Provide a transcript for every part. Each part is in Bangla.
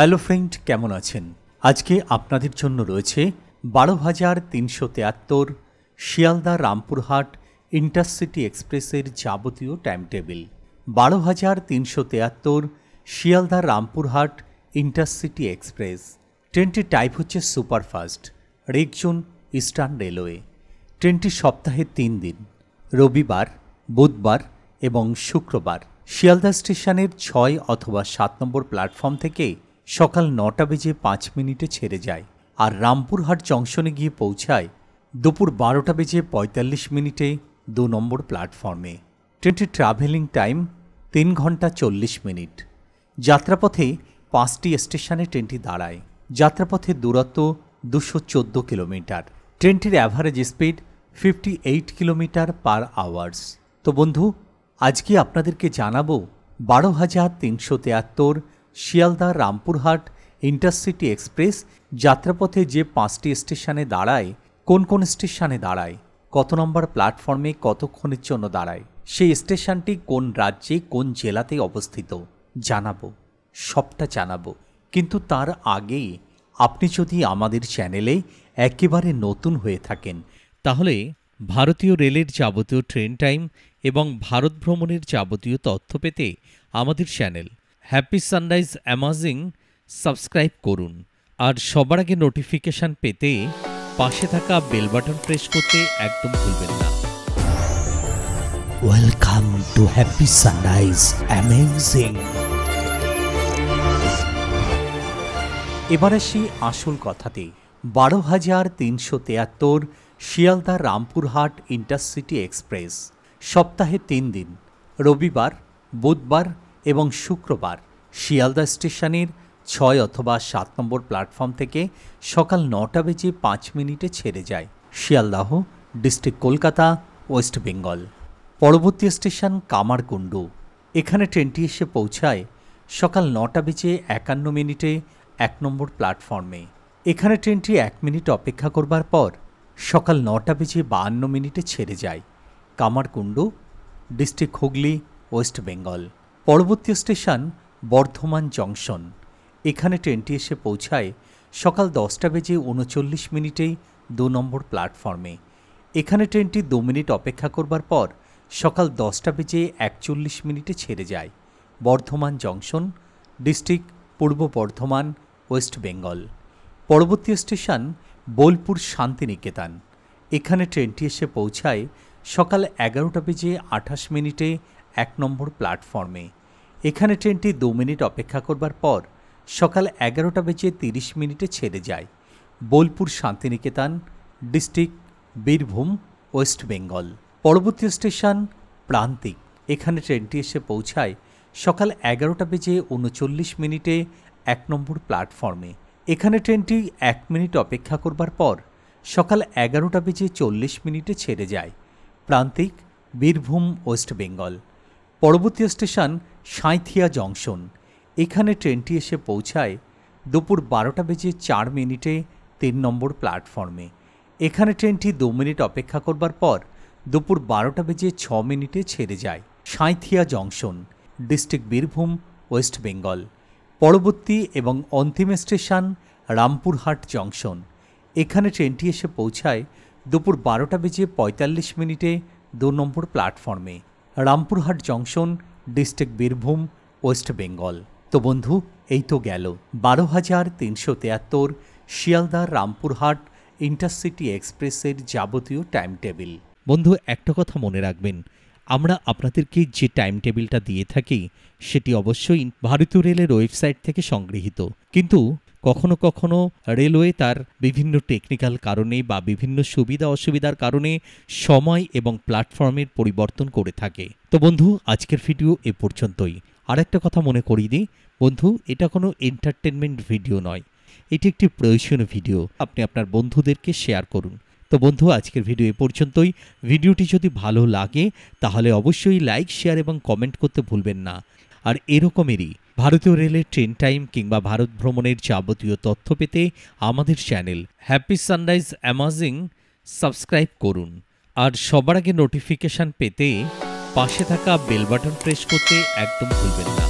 হ্যালো ফ্রেন্ড কেমন আছেন আজকে আপনাদের জন্য রয়েছে বারো হাজার তিনশো তেয়াত্তর শিয়ালদা রামপুরহাট ইন্টারসিটি এক্সপ্রেসের যাবতীয় টাইম টেবিল বারো হাজার তিনশো তেয়াত্তর শিয়ালদা রামপুরহাট ইন্টারসিটি এক্সপ্রেস ট্রেনটির টাইপ হচ্ছে সুপারফাস্ট রেকজন ইস্টার্ন রেলওয়ে ট্রেনটি সপ্তাহে তিন দিন রবিবার বুধবার এবং শুক্রবার শিয়ালদা স্টেশনের ছয় অথবা সাত নম্বর প্ল্যাটফর্ম থেকে সকাল নটা বেজে পাঁচ মিনিটে ছেড়ে যায় আর রামপুরহাট জংশনে গিয়ে পৌঁছায় দুপুর বারোটা বেজে পঁয়তাল্লিশ মিনিটে দু নম্বর প্ল্যাটফর্মে ট্রেনটির ট্রাভেলিং টাইম তিন ঘন্টা চল্লিশ মিনিট যাত্রাপথে পাঁচটি স্টেশনে ট্রেনটি দাঁড়ায় যাত্রাপথে দূরত্ব দুশো চোদ্দ কিলোমিটার ট্রেনটির average speed fifty eight kilometre per hours তো বন্ধু আজকে আপনাদেরকে জানাবো বারো হাজার তিনশো তেয়াত্তর শিয়ালদা রামপুরহাট ইন্টারসিটি এক্সপ্রেস যাত্রাপথে যে পাঁচটি স্টেশনে দাঁড়ায় কোন কোন স্টেশনে দাঁড়ায় কত নম্বর প্ল্যাটফর্মে কতক্ষণের জন্য দাঁড়ায় সেই স্টেশনটি কোন রাজ্যে কোন জেলাতে অবস্থিত জানাবো সবটা জানাবো কিন্তু তার আগে আপনি যদি আমাদের চ্যানেলে একেবারে নতুন হয়ে থাকেন তাহলে ভারতীয় রেলের যাবতীয় ট্রেন টাইম এবং ভারত ভ্রমণের যাবতীয় তথ্য পেতে আমাদের channel Happy Sunrise Amazing subscribe করুন আর সবার আগে নোটিফিকেশান পেতে পাশে থাকা বেল বাটন প্রেস করতে একদম ভুলবেন না welcome to Happy Sunrise Amazing এবার আসি আসল কথাতে বারো হাজার তিনশো তেয়াত্তর শিয়ালদা রামপুরহাট ইন্টারসিটি এক্সপ্রেস সপ্তাহে তিন দিন রবিবার বুধবার এবং শুক্রবার শিয়ালদা স্টেশনের ছয় অথবা সাত নম্বর প্ল্যাটফর্ম থেকে সকাল নটা বেজে পাঁচ মিনিটে ছেড়ে যায় শিয়ালদাহ ডিস্ট্রিক্ট কলকাতা ওয়েস্ট বেঙ্গল পরবর্তী স্টেশন কামারকুণ্ডু এখানে ট্রেনটি এসে পৌঁছায় সকাল নটা বেজে একান্ন মিনিটে এক নম্বর প্ল্যাটফর্মে এখানে ট্রেনটি এক মিনিট অপেক্ষা করবার পর সকাল নটা বেজে বাহান্ন মিনিটে ছেড়ে যায় কামারকুণ্ডু ডিস্ট্রিক্ট হুগলি ওয়েস্ট বেঙ্গল পরবর্তী স্টেশন বর্ধমান জংশন এখানে ট্রেনটি এসে পৌঁছায় সকাল দশটা বেজে উনচল্লিশ মিনিটেই দু নম্বর প্ল্যাটফর্মে এখানে ট্রেনটি দু মিনিট অপেক্ষা করবার পর সকাল দশটা বেজে একচল্লিশ মিনিটে ছেড়ে যায় বর্ধমান জংশন ডিস্ট্রিক্ট পূর্ব বর্ধমান ওয়েস্ট বেঙ্গল পরবর্তী স্টেশন বোলপুর শান্তিনিকেতন এখানে ট্রেনটি এসে পৌঁছায় সকাল এগারোটা বেজে আঠাশ মিনিটে এক নম্বর প্ল্যাটফর্মে এখানে ট্রেনটি দু মিনিট অপেক্ষা করবার পর সকাল এগারোটা বেজে তিরিশ মিনিটে ছেড়ে যায় বোলপুর শান্তিনিকেতন ডিস্ট্রিক্ট বীরভূম ওয়েস্ট বেঙ্গল পরবর্তী স্টেশন প্রান্তিক এখানে ট্রেনটি এসে পৌঁছায় সকাল এগারোটা বেজে উনচল্লিশ মিনিটে এক নম্বর প্ল্যাটফর্মে এখানে ট্রেনটি এক মিনিট অপেক্ষা করবার পর সকাল এগারোটা বেজে চল্লিশ মিনিটে ছেড়ে যায় প্রান্তিক বীরভূম ওয়েস্ট বেঙ্গল পরবর্তী স্টেশন সাঁথিয়া জংশন এখানে ট্রেনটি এসে পৌঁছায় দুপুর বারোটা বেজে চার মিনিটে তিন নম্বর প্ল্যাটফর্মে এখানে ট্রেনটি দু মিনিট অপেক্ষা করবার পর দুপুর বারোটা বেজে ছ মিনিটে ছেড়ে যায় সাঁথিয়া জংশন ডিস্ট্রিক্ট বীরভূম ওয়েস্ট বেঙ্গল পরবর্তী এবং অন্তিম স্টেশন রামপুরহাট জংশন এখানে ট্রেনটি এসে পৌঁছায় দুপুর বারোটা বেজে পঁয়তাল্লিশ মিনিটে দু নম্বর প্ল্যাটফর্মে রামপুরহাট জংশন ডিস্ট্রিক্ট বীরভূম ওয়েস্ট বেঙ্গল তো বন্ধু এই তো গেল বারো হাজার তিনশো তেয়াত্তর শিয়ালদার রামপুরহাট ইন্টারসিটি এক্সপ্রেসের যাবতীয় টাইম টেবিল বন্ধু একটা কথা মনে রাখবেন আমরা আপনাদেরকে যে টাইম টেবিলটা দিয়ে থাকি সেটি অবশ্যই ভারতীয় রেলের ওয়েবসাইট থেকে সংগৃহীত কিন্তু কখনো কখনো রেলওয়ে তার বিভিন্ন টেকনিক্যাল কারণে বা বিভিন্ন সুবিধা অসুবিধার কারণে সময় এবং প্ল্যাটফর্মের পরিবর্তন করে থাকে তো বন্ধু আজকের ভিডিও এ পর্যন্তই আর একটা কথা মনে করিয়ে দিই বন্ধু এটা কোনো এন্টারটেনমেন্ট ভিডিও নয় এটি একটি প্রয়োজনীয় ভিডিও আপনি আপনার বন্ধুদেরকে শেয়ার করুন তো বন্ধু আজকের ভিডিও এ পর্যন্তই ভিডিওটি যদি ভালো লাগে তাহলে অবশ্যই লাইক শেয়ার এবং কমেন্ট করতে ভুলবেন না আর এরকমেরই ভারতীয় রেলের ট্রেন টাইম কিংবা ভারত ভ্রমণের যাবতীয় তথ্য পেতে আমাদের channel Happy Sunrise Amazing subscribe করুন আর সবার আগে নোটিফিকেশান পেতে পাশে থাকা বেল বাটন প্রেস করতে একদম ভুলবেন না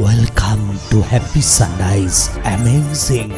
welcome to Happy Sunrise amazing